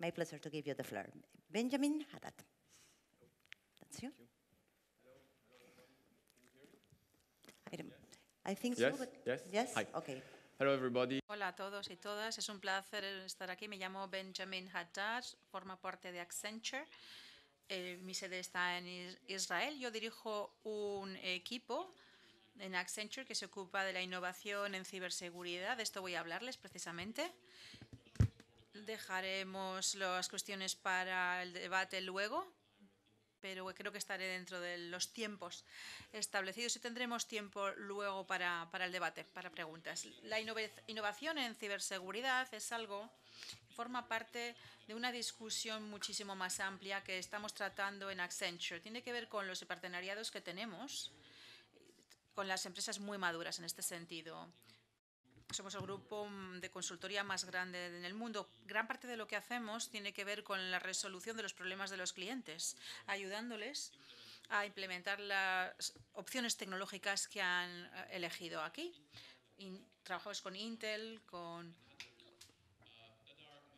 my pleasure to give you the Benjamin Haddad. That's you. I, think so. yes. Yes. Okay. Hola a todos y todas. Es un placer estar aquí. Me llamo Benjamin Haddad. Forma parte de Accenture. Eh, mi sede está en Israel. Yo dirijo un equipo en Accenture que se ocupa de la innovación en ciberseguridad. De esto voy a hablarles precisamente. Dejaremos las cuestiones para el debate luego, pero creo que estaré dentro de los tiempos establecidos y tendremos tiempo luego para, el debate, para preguntas. La innovación en ciberseguridad es algo que forma parte de una discusión muchísimo más amplia que estamos tratando en Accenture. Tiene que ver con los partenariados que tenemos con las empresas muy maduras en este sentido somos el grupo mm, de consultoría más grande en el mundo. Gran parte de lo que hacemos tiene que ver con la resolución de los problemas de los clientes, ayudándoles a implementar las opciones tecnológicas que han eh, elegido aquí. trabajamos con Intel, con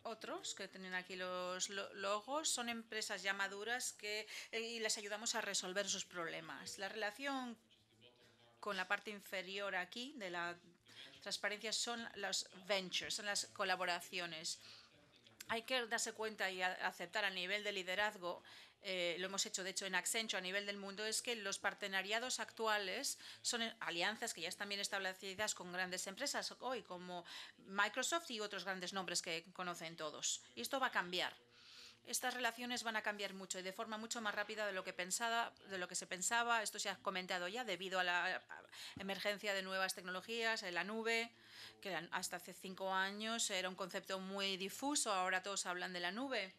otros que tienen aquí los logos son empresas ya maduras que eh, y les ayudamos a resolver sus problemas. La relación con la parte inferior aquí de la Transparencia son las ventures, son las colaboraciones. Hay que darse cuenta y aceptar a nivel de liderazgo eh, lo hemos hecho de hecho en Accenture a nivel del mundo, es que los partenariados actuales son alianzas que ya están bien establecidas con grandes empresas hoy, como Microsoft y otros grandes nombres que conocen todos. Y esto va a cambiar estas relaciones van a cambiar mucho y de forma mucho más rápida de lo que pensaba, de lo que se pensaba. Esto se ha comentado ya debido a la emergencia de nuevas tecnologías, en la nube, que hasta hace cinco años era un concepto muy difuso. Ahora todos hablan de la nube.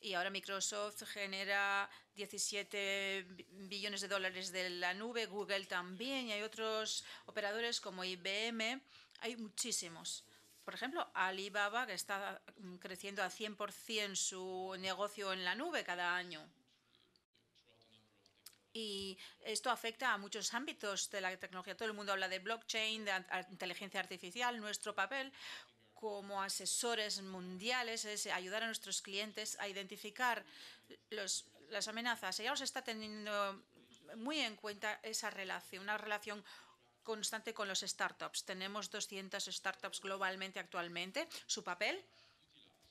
Y ahora Microsoft genera 17 billones de dólares de la nube, Google también, y hay otros operadores como IBM, hay muchísimos. Por ejemplo, Alibaba, que está mm, creciendo a 100% su negocio en la nube cada año. Y esto afecta a muchos ámbitos de la tecnología. Todo el mundo habla de blockchain, de inteligencia artificial. Nuestro papel como asesores mundiales es ayudar a nuestros clientes a identificar las amenazas. Ella os está teniendo muy en cuenta esa relación, una relación constante con los startups. Tenemos 200 startups globalmente actualmente. Su papel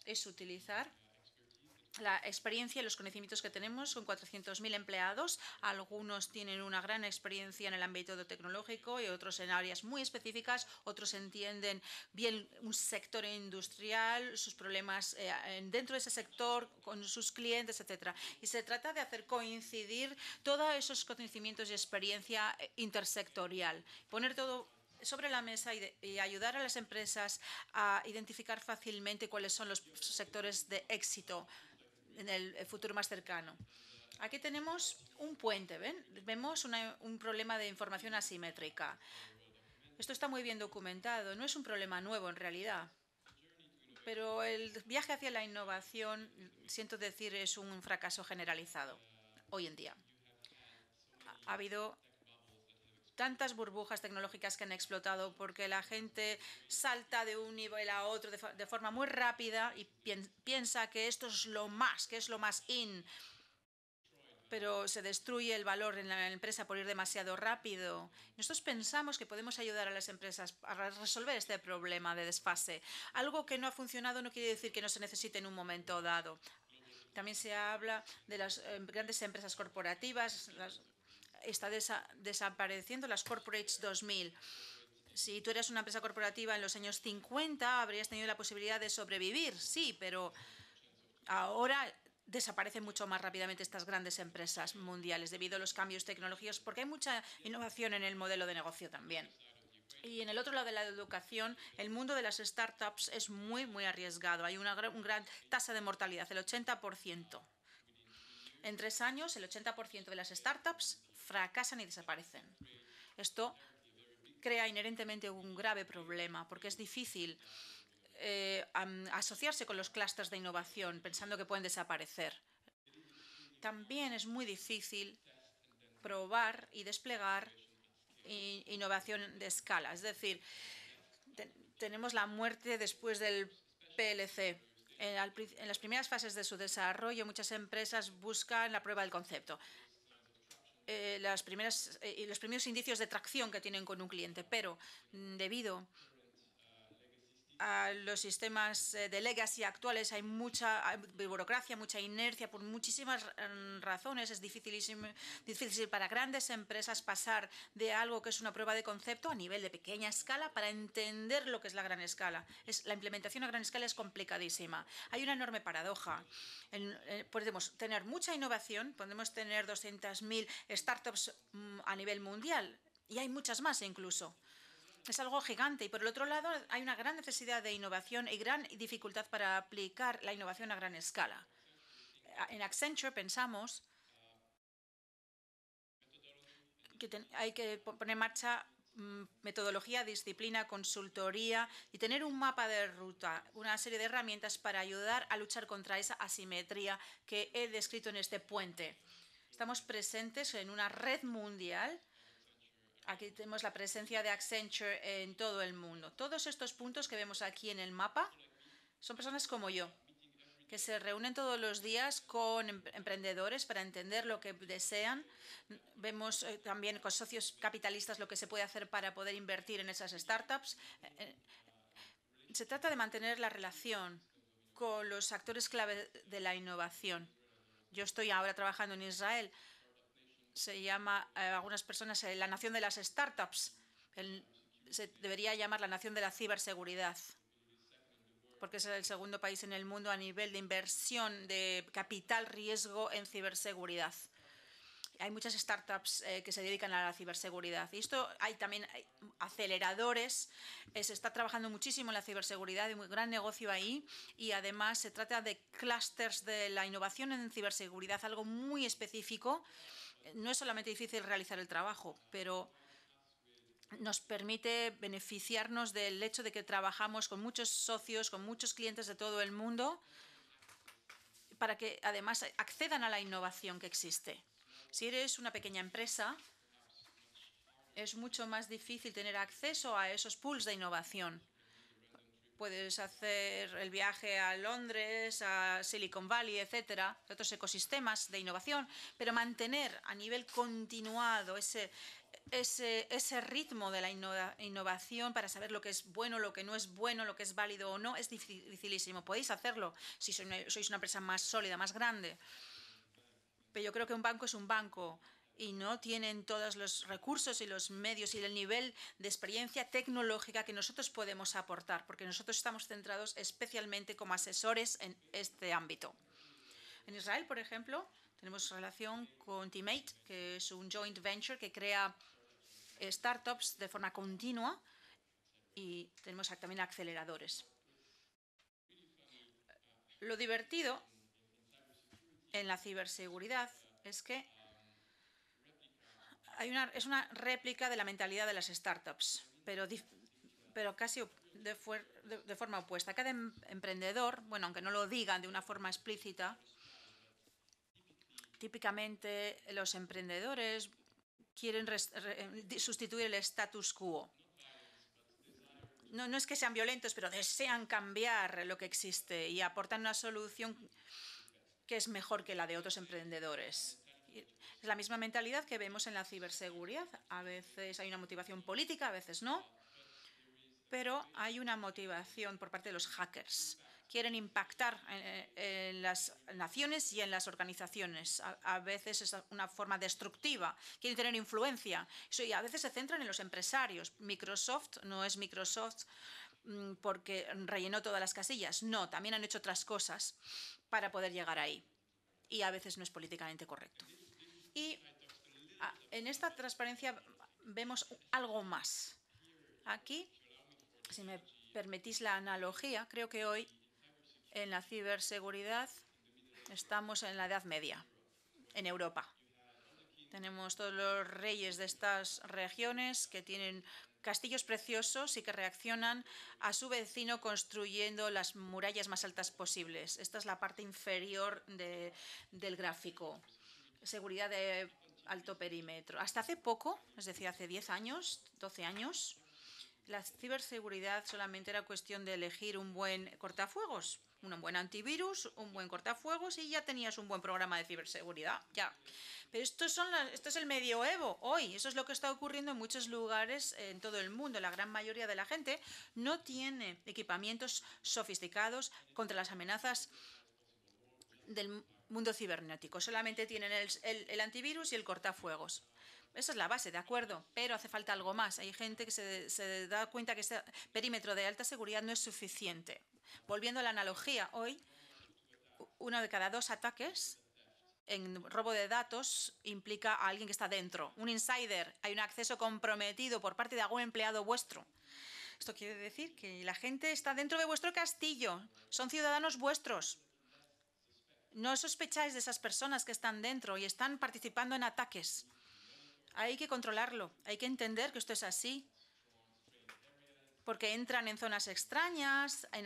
es utilizar la experiencia y los conocimientos que tenemos son 400.000 empleados. Algunos tienen una gran experiencia en el ámbito tecnológico y otros en áreas muy específicas. Otros entienden bien un sector industrial, sus problemas eh, dentro de ese sector, con sus clientes, etc. Y se trata de hacer coincidir todos esos conocimientos y experiencia eh, intersectorial. Poner todo sobre la mesa y, ayudar a las empresas a identificar fácilmente cuáles son los sectores de éxito en el, eh, futuro más cercano. Aquí tenemos un puente, ¿ven? Vemos un problema de información asimétrica. Esto está muy bien documentado, no es un problema nuevo en realidad. Pero el viaje hacia la innovación, siento decir, es un fracaso generalizado hoy en día. Ha habido tantas burbujas tecnológicas que han explotado porque la gente salta de un nivel a otro de, forma muy rápida y piensa que esto es lo más, que es lo más in pero se destruye el valor en la empresa por ir demasiado rápido. Nosotros pensamos que podemos ayudar a las empresas a resolver este problema de desfase. Algo que no ha funcionado no quiere decir que no se necesite en un momento dado. También se habla de las em, grandes empresas corporativas, las está desapareciendo las Corporates 2000. Si tú eras una empresa corporativa en los años 50, habrías tenido la posibilidad de sobrevivir, sí, pero ahora desaparecen mucho más rápidamente estas grandes empresas mundiales debido a los cambios tecnológicos, porque hay mucha innovación en el modelo de negocio también. Y en el otro lado de la educación, el mundo de las startups es muy, muy arriesgado. Hay una gran, una gran tasa de mortalidad, el 80%. En tres años, el 80% de las startups fracasan y desaparecen. Esto crea inherentemente un grave problema porque es difícil eh, asociarse con los clústeres de innovación pensando que pueden desaparecer. También es muy difícil probar y desplegar innovación de escala. Es decir, tenemos la muerte después del PLC. en las primeras fases de su desarrollo, muchas empresas buscan la prueba del concepto. Eh, las primeras, eh, y los primeros indicios de tracción que tienen con un cliente, pero mm, debido a los sistemas eh, de legacy actuales hay mucha burocracia, mucha inercia, por muchísimas mm, razones. Es dificilísimo, difícil para grandes empresas pasar de algo que es una prueba de concepto a nivel de pequeña escala para entender lo que es la gran escala. Es, la implementación a gran escala es complicadísima. Hay una enorme paradoja. Eh, podemos tener mucha innovación, podemos tener 200.000 startups mm, a nivel mundial y hay muchas más incluso es algo gigante. Y por el otro lado, hay una gran necesidad de innovación y gran dificultad para aplicar la innovación a gran escala. Eh, en Accenture pensamos que hay que poner en marcha mm, metodología, disciplina, consultoría y tener un mapa de ruta, una serie de herramientas para ayudar a luchar contra esa asimetría que he descrito en este puente. Estamos presentes en una red mundial Aquí tenemos la presencia de Accenture en todo el mundo. Todos estos puntos que vemos aquí en el mapa son personas como yo, que se reúnen todos los días con em-, emprendedores para entender lo que desean. Vemos eh, también con socios capitalistas lo que se puede hacer para poder invertir en esas startups. Eh, eh, se trata de mantener la relación con los actores clave de la innovación. Yo estoy ahora trabajando en Israel se llama, a eh, algunas personas, eh, la nación de las startups. se debería llamar la nación de la ciberseguridad, porque es el segundo país en el mundo a nivel de inversión de capital riesgo en ciberseguridad hay muchas startups eh, que se dedican a la ciberseguridad. Y esto hay también aceleradores, eh, se está trabajando muchísimo en la ciberseguridad, hay un gran negocio ahí. Y además se trata de clusters de la innovación en ciberseguridad, algo muy específico. No es solamente difícil realizar el trabajo, pero nos permite beneficiarnos del hecho de que trabajamos con muchos socios, con muchos clientes de todo el mundo, para que además accedan a la innovación que existe. Si eres una pequeña empresa, es mucho más difícil tener acceso a esos pools de innovación. Puedes hacer el viaje a Londres, a Silicon Valley, etcétera, otros ecosistemas de innovación, pero mantener a nivel continuado ese, ese, ese ritmo de la innovación para saber lo que es bueno, lo que no es bueno, lo que es válido o no, es dificilísimo. Podéis hacerlo si sois una empresa más sólida, más grande pero yo creo que un banco es un banco y no tienen todos los recursos y los medios y el nivel de experiencia tecnológica que nosotros podemos aportar, porque nosotros estamos centrados especialmente como asesores en este ámbito. En Israel, por ejemplo, tenemos relación con Teammate, que es un joint venture que crea startups de forma continua y tenemos también aceleradores. Lo divertido en la ciberseguridad es que hay una, es una réplica de la mentalidad de las startups, pero, pero casi de, forma opuesta. Cada em, emprendedor, bueno, aunque no lo digan de una forma explícita, típicamente los emprendedores quieren em, sustituir el status quo. No, no, es que sean violentos, pero desean cambiar lo que existe y aportan una solución que es mejor que la de otros emprendedores. Es la misma mentalidad que vemos en la ciberseguridad. A veces hay una motivación política, a veces no, pero hay una motivación por parte de los hackers. Quieren impactar en, las naciones y en las organizaciones. A, a, veces es una forma destructiva. Quieren tener influencia. Y a veces se centran en los empresarios. Microsoft no es Microsoft Mm, porque rellenó todas las casillas. No, también han hecho otras cosas para poder llegar ahí. Y a veces no es políticamente correcto. Y ah, en esta transparencia vemos algo más. Aquí, si me permitís la analogía, creo que hoy en la ciberseguridad estamos en la Edad Media, en Europa. Tenemos todos los reyes de estas regiones que tienen castillos preciosos y que reaccionan a su vecino construyendo las murallas más altas posibles. Esta es la parte inferior de, del gráfico. Seguridad de alto perímetro. Hasta hace poco, es decir, hace 10 años, 12 años, la ciberseguridad solamente era cuestión de elegir un buen cortafuegos un buen antivirus, un buen cortafuegos y ya tenías un buen programa de ciberseguridad, ya. Pero esto, son esto es el medioevo hoy, eso es lo que está ocurriendo en muchos lugares en todo el mundo. La gran mayoría de la gente no tiene equipamientos sofisticados contra las amenazas del mundo cibernético, solamente tienen el antivirus y el cortafuegos. Esa es la base, de acuerdo, pero hace falta algo más. Hay gente que se, da cuenta que ese perímetro de alta seguridad no es suficiente. Volviendo a la analogía, hoy uno de cada dos ataques en robo de datos implica a alguien que está dentro. Un insider, hay un acceso comprometido por parte de algún empleado vuestro. Esto quiere decir que la gente está dentro de vuestro castillo, son ciudadanos vuestros. No sospecháis de esas personas que están dentro y están participando en ataques. Hay que controlarlo, hay que entender que esto es así, porque entran en zonas extrañas, en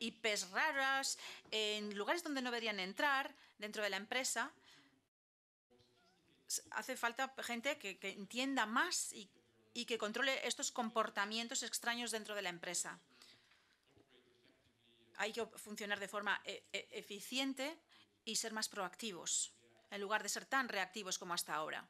IPs raras, en lugares donde no deberían entrar dentro de la empresa. Hace falta gente que, entienda más y, que controle estos comportamientos extraños dentro de la empresa. Hay que funcionar de forma e, e, eficiente y ser más proactivos, en lugar de ser tan reactivos como hasta ahora.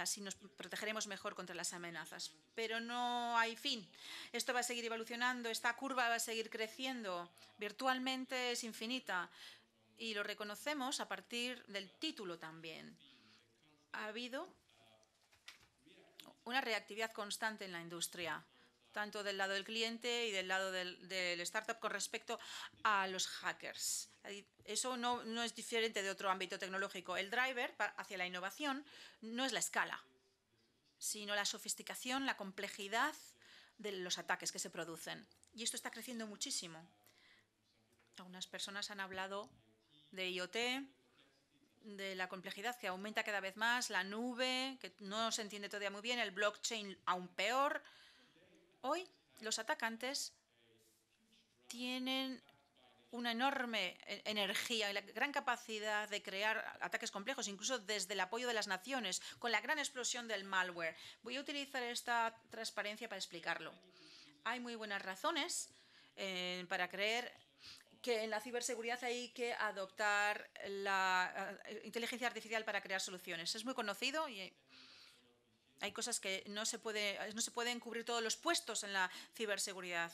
Así nos protegeremos mejor contra las amenazas. Pero no hay fin. Esto va a seguir evolucionando, esta curva va a seguir creciendo. Virtualmente es infinita. Y lo reconocemos a partir del título también. Ha habido una reactividad constante en la industria tanto del lado del cliente y del lado del, startup con respecto a los hackers. Eso no, no, es diferente de otro ámbito tecnológico. El driver hacia la innovación no es la escala, sino la sofisticación, la complejidad de los ataques que se producen. Y esto está creciendo muchísimo. Algunas personas han hablado de IoT, de la complejidad que aumenta cada vez más, la nube, que no se entiende todavía muy bien, el blockchain aún peor, Hoy los atacantes tienen una enorme e-, energía y la gran capacidad de crear ataques complejos, incluso desde el apoyo de las naciones, con la gran explosión del malware. Voy a utilizar esta transparencia para explicarlo. Hay muy buenas razones eh, para creer que en la ciberseguridad hay que adoptar la eh, inteligencia artificial para crear soluciones. Es muy conocido y hay cosas que no se, puede, no se pueden cubrir todos los puestos en la ciberseguridad.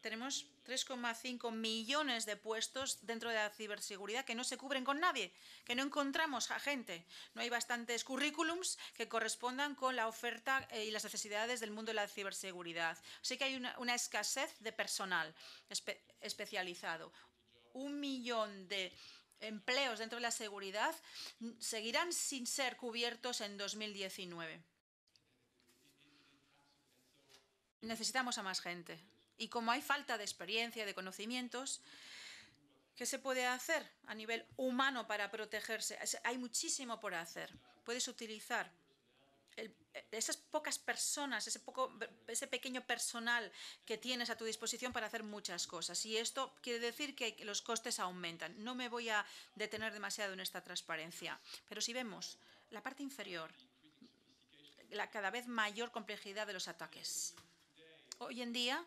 Tenemos 3,5 millones de puestos dentro de la ciberseguridad que no se cubren con nadie, que no encontramos a gente. No hay bastantes currículums que correspondan con la oferta eh, y las necesidades del mundo de la ciberseguridad. Así que hay una, escasez de personal especializado. Un millón de empleos dentro de la seguridad seguirán sin ser cubiertos en 2019. necesitamos a más gente. Y como hay falta de experiencia, de conocimientos, ¿qué se puede hacer a nivel humano para protegerse? Hay muchísimo por hacer. Puedes utilizar esas pocas personas, ese pequeño personal que tienes a tu disposición para hacer muchas cosas. Y esto quiere decir que los costes aumentan. No me voy a detener demasiado en esta transparencia, pero si vemos la parte inferior, la cada vez mayor complejidad de los ataques. Hoy en día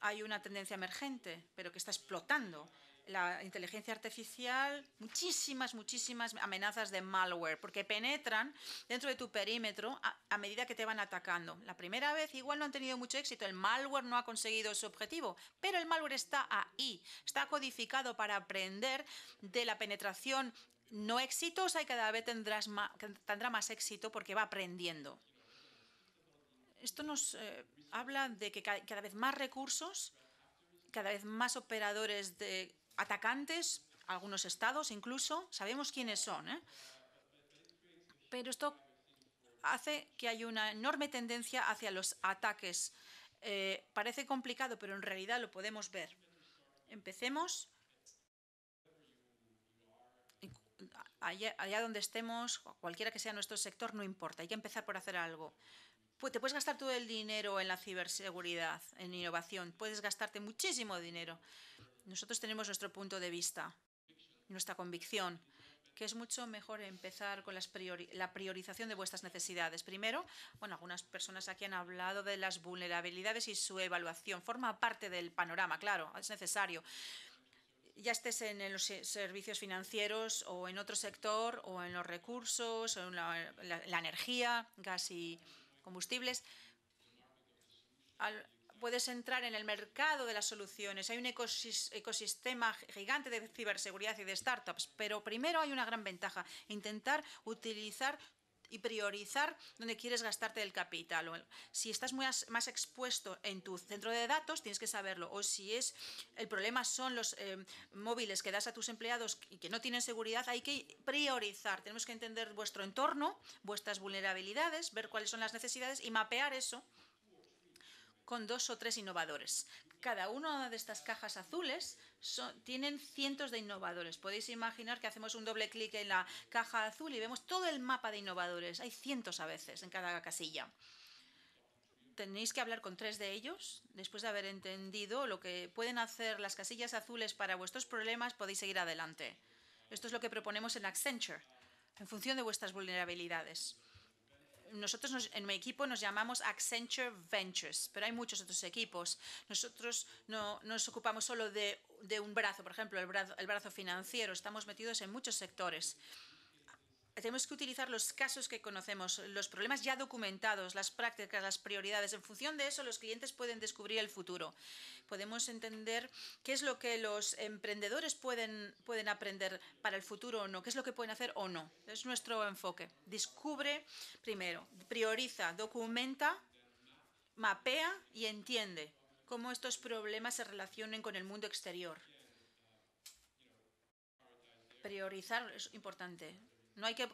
hay una tendencia emergente, pero que está explotando. La inteligencia artificial, muchísimas, muchísimas amenazas de malware, porque penetran dentro de tu perímetro a, medida que te van atacando. La primera vez igual no han tenido mucho éxito, el malware no ha conseguido su objetivo, pero el malware está ahí, está codificado para aprender de la penetración no exitosa y cada vez tendrás tendrá más éxito porque va aprendiendo. Esto nos eh, habla de que cada vez más recursos, cada vez más operadores de atacantes, algunos estados incluso, sabemos quiénes son. ¿eh? Pero esto hace que haya una enorme tendencia hacia los ataques. Eh, parece complicado, pero en realidad lo podemos ver. Empecemos. allá donde estemos, cualquiera que sea nuestro sector, no importa. Hay que empezar por hacer algo. Pues, te puedes gastar todo el dinero en la ciberseguridad, en innovación, puedes gastarte muchísimo dinero. Nosotros tenemos nuestro punto de vista, nuestra convicción, que es mucho mejor empezar con la priorización de vuestras necesidades. Primero, bueno, algunas personas aquí han hablado de las vulnerabilidades y su evaluación. Forma parte del panorama, claro, es necesario ya estés en los servicios financieros o en otro sector o en los recursos o en la energía, gas y combustibles, puedes entrar en el mercado de las soluciones. Hay un ecosistema gigante de ciberseguridad y de startups, pero primero hay una gran ventaja, intentar utilizar y priorizar dónde quieres gastarte el capital. Si estás más expuesto en tu centro de datos, tienes que saberlo. O si es el problema son los eh, móviles que das a tus empleados y que no tienen seguridad, hay que priorizar. Tenemos que entender vuestro entorno, vuestras vulnerabilidades, ver cuáles son las necesidades y mapear eso con dos o tres innovadores. Cada una de estas cajas azules tienen cientos de innovadores. Podéis imaginar que hacemos un doble clic en la caja azul y vemos todo el mapa de innovadores. Hay cientos a veces en cada casilla tenéis que hablar con tres de ellos. Después de haber entendido lo que pueden hacer las casillas azules para vuestros problemas, podéis seguir adelante. Esto es lo que proponemos en Accenture, en función de vuestras vulnerabilidades nosotros en mi equipo nos llamamos Accenture Ventures, pero hay muchos otros equipos. Nosotros no nos ocupamos solo de, un brazo, por ejemplo, el brazo financiero. Estamos metidos en muchos sectores tenemos que utilizar los casos que conocemos, los problemas ya documentados, las prácticas, las prioridades. En función de eso, los clientes pueden descubrir el futuro. Podemos entender qué es lo que los emprendedores pueden, pueden aprender para el futuro o no, qué es lo que pueden hacer o no. Es nuestro enfoque. Descubre primero, prioriza, documenta, mapea y entiende cómo estos problemas se relacionan con el mundo exterior priorizar es importante. No hay que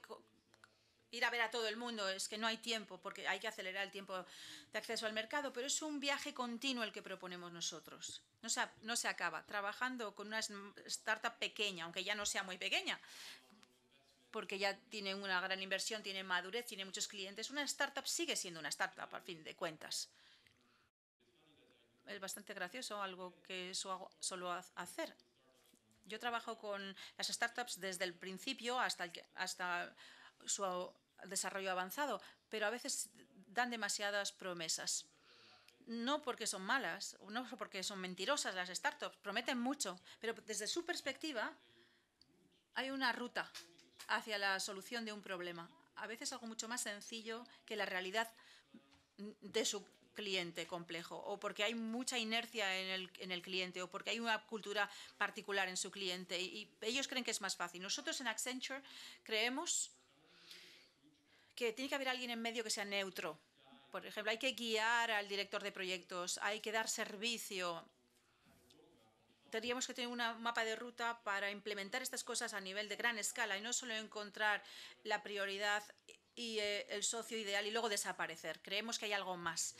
ir a ver a todo el mundo, es que no hay tiempo, porque hay que acelerar el tiempo de acceso al mercado, pero es un viaje continuo el que proponemos nosotros. No se, no se acaba trabajando con una startup pequeña, aunque ya no sea muy pequeña, porque ya tiene una gran inversión, tiene madurez, tiene muchos clientes. Una startup sigue siendo una startup, al fin de cuentas. Es bastante gracioso algo que solo hacer yo trabajo con las startups desde el principio hasta, el, hasta su desarrollo avanzado, pero a veces dan demasiadas promesas. No porque son malas, no porque son mentirosas las startups, prometen mucho, pero desde su perspectiva hay una ruta hacia la solución de un problema. A veces algo mucho más sencillo que la realidad de su cliente complejo o porque hay mucha inercia en el, cliente o porque hay una cultura particular en su cliente y, ellos creen que es más fácil. Nosotros en Accenture creemos que tiene que haber alguien en medio que sea neutro. Por ejemplo, hay que guiar al director de proyectos, hay que dar servicio, tendríamos que tener un mapa de ruta para implementar estas cosas a nivel de gran escala y no solo encontrar la prioridad y eh, el socio ideal y luego desaparecer. Creemos que hay algo más,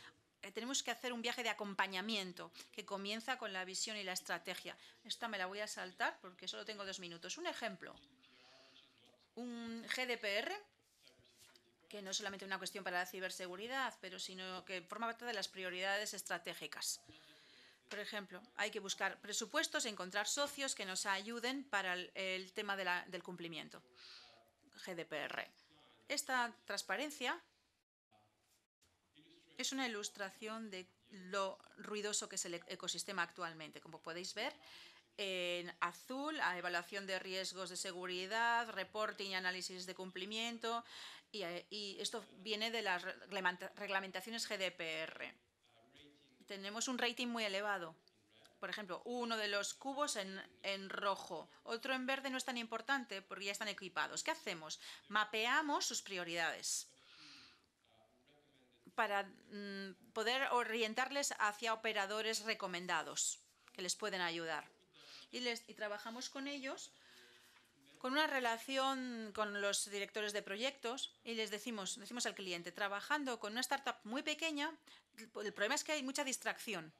eh, tenemos que hacer un viaje de acompañamiento que comienza con la visión y la estrategia. Esta me la voy a saltar porque solo tengo dos minutos. Un ejemplo, un GDPR, que no es solamente una cuestión para la ciberseguridad, pero sino que forma parte de las prioridades estratégicas. Por ejemplo, hay que buscar presupuestos, encontrar socios que nos ayuden para el, tema del cumplimiento. GDPR. Esta transparencia es una ilustración de lo ruidoso que es el e-, ecosistema actualmente. Como podéis ver, en azul, a evaluación de riesgos de seguridad, reporting y análisis de cumplimiento, y, eh, y esto viene de las reglamentaciones GDPR. Tenemos un rating muy elevado. Por ejemplo, uno de los cubos en, en rojo, otro en verde no es tan importante porque ya están equipados. ¿Qué hacemos? Mapeamos sus prioridades para mm, poder orientarles hacia operadores recomendados que les pueden ayudar. Y, les, trabajamos con ellos con una relación con los directores de proyectos y les decimos, decimos al cliente, trabajando con una startup muy pequeña, el problema es que hay mucha distracción.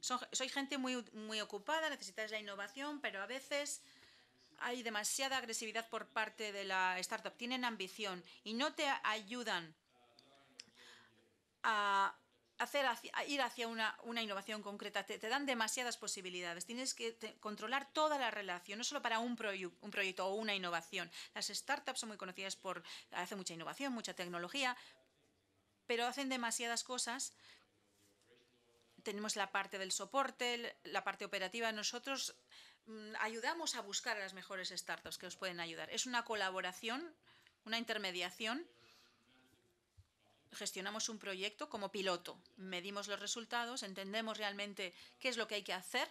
soy gente muy, muy ocupada, necesitas la innovación, pero a veces hay demasiada agresividad por parte de la startup. Tienen ambición y no te ayudan a hacer ir hacia una, innovación concreta. Te, dan demasiadas posibilidades. Tienes que controlar toda la relación, no solo para un, proyecto o una innovación. Las startups son muy conocidas por hacer mucha innovación, mucha tecnología, pero hacen demasiadas cosas. Tenemos la parte del soporte, la parte operativa. Nosotros mm, ayudamos a buscar a las mejores startups que os pueden ayudar. Es una colaboración, una intermediación gestionamos un proyecto como piloto, medimos los resultados, entendemos realmente qué es lo que hay que hacer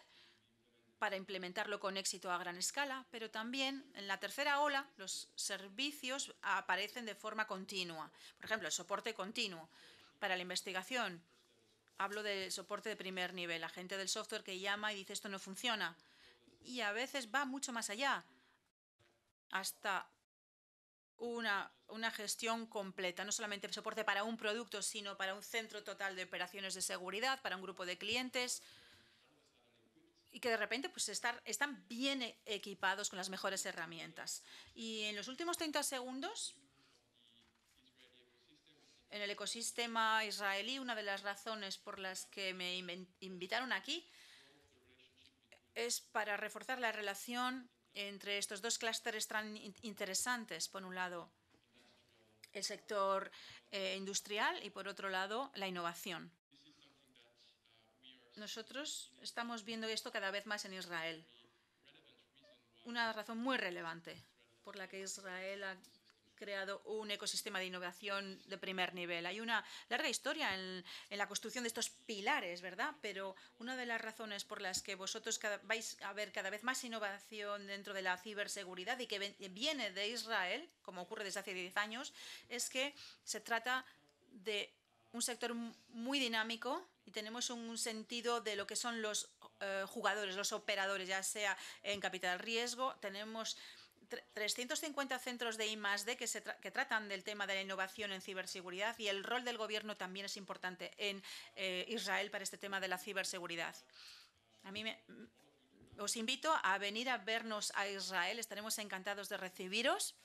para implementarlo con éxito a gran escala, pero también en la tercera ola los servicios aparecen de forma continua. Por ejemplo, el soporte continuo para la investigación. Hablo de soporte de primer nivel, la gente del software que llama y dice esto no funciona. Y a veces va mucho más allá, hasta una, una gestión completa, no solamente soporte para un producto, sino para un centro total de operaciones de seguridad, para un grupo de clientes y que de repente pues estar, están bien e, equipados con las mejores herramientas. Y en los últimos 30 segundos, en el ecosistema israelí, una de las razones por las que me invitaron aquí es para reforzar la relación entre estos dos clústeres tan interesantes, por un lado el sector eh, industrial y por otro lado la innovación. Nosotros estamos viendo esto cada vez más en Israel. Una razón muy relevante por la que Israel ha creado un ecosistema de innovación de primer nivel. Hay una larga historia en, la construcción de estos pilares, ¿verdad? Pero una de las razones por las que vosotros vais a ver cada vez más innovación dentro de la ciberseguridad y que viene de Israel, como ocurre desde hace 10 años, es que se trata de un sector muy dinámico y tenemos un sentido de lo que son los eh, jugadores, los operadores, ya sea en capital riesgo, tenemos 350 centros de I+.D. que, se tratan del tema de la innovación en ciberseguridad y el rol del gobierno también es importante en eh, Israel para este tema de la ciberseguridad. A mí me, mm, os invito a venir a vernos a Israel, estaremos encantados de recibiros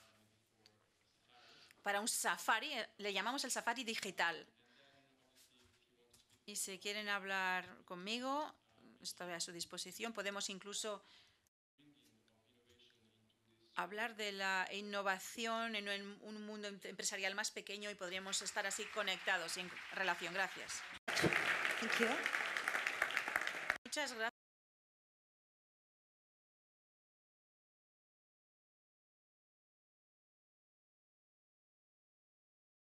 para un safari, eh, le llamamos el safari digital. Y si quieren hablar conmigo, estoy a su disposición. Podemos incluso hablar de la innovación en un mundo empresarial más pequeño y podríamos estar así conectados en relación. Gracias. Muchas gracias.